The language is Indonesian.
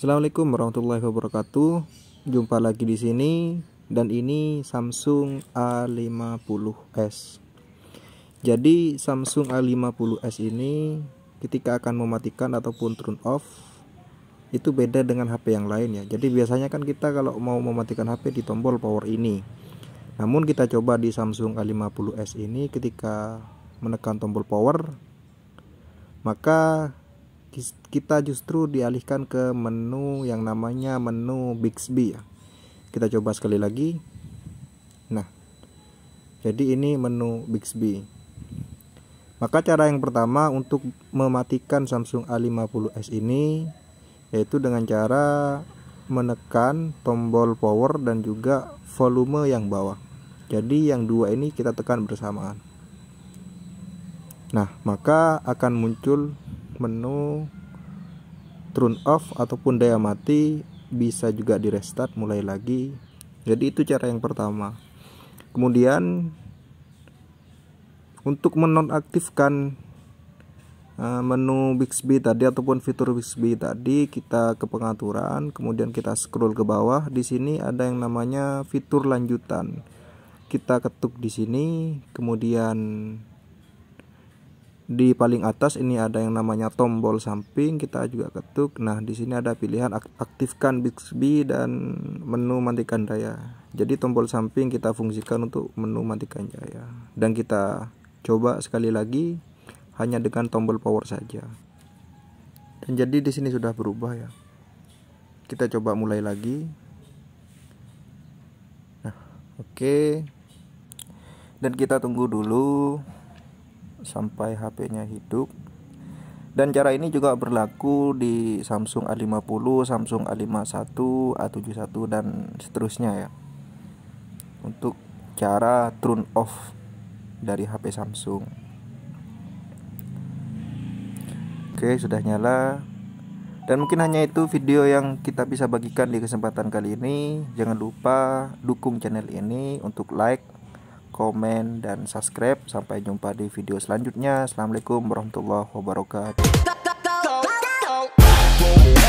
Assalamualaikum warahmatullahi wabarakatuh. Jumpa lagi di sini dan ini Samsung A50s. Jadi Samsung A50s ini ketika akan mematikan ataupun turn off itu beda dengan HP yang lain ya. Jadi biasanya kan kita kalau mau mematikan HP di tombol power ini. Namun kita coba di Samsung A50s ini ketika menekan tombol power maka kita justru dialihkan ke menu yang namanya menu Bixby ya. Kita coba sekali lagi. Nah, jadi ini menu Bixby. Maka cara yang pertama untuk mematikan Samsung A50s ini yaitu dengan cara menekan tombol power dan juga volume yang bawah. Jadi yang dua ini kita tekan bersamaan. Nah, maka akan muncul menu turn off ataupun daya mati bisa juga di restart mulai lagi jadi itu cara yang pertama kemudian untuk menonaktifkan eh, menu Bixby tadi ataupun fitur Bixby tadi kita ke pengaturan kemudian kita scroll ke bawah di sini ada yang namanya fitur lanjutan kita ketuk di sini kemudian di paling atas ini ada yang namanya tombol samping kita juga ketuk nah di sini ada pilihan aktifkan Bixby dan menu matikan daya jadi tombol samping kita fungsikan untuk menu matikan daya dan kita coba sekali lagi hanya dengan tombol power saja dan jadi di sini sudah berubah ya kita coba mulai lagi nah oke okay. dan kita tunggu dulu sampai HP-nya hidup. Dan cara ini juga berlaku di Samsung A50, Samsung A51, A71 dan seterusnya ya. Untuk cara turn off dari HP Samsung. Oke, sudah nyala. Dan mungkin hanya itu video yang kita bisa bagikan di kesempatan kali ini. Jangan lupa dukung channel ini untuk like, komen, dan subscribe. Sampai jumpa di video selanjutnya. Assalamualaikum warahmatullahi wabarakatuh.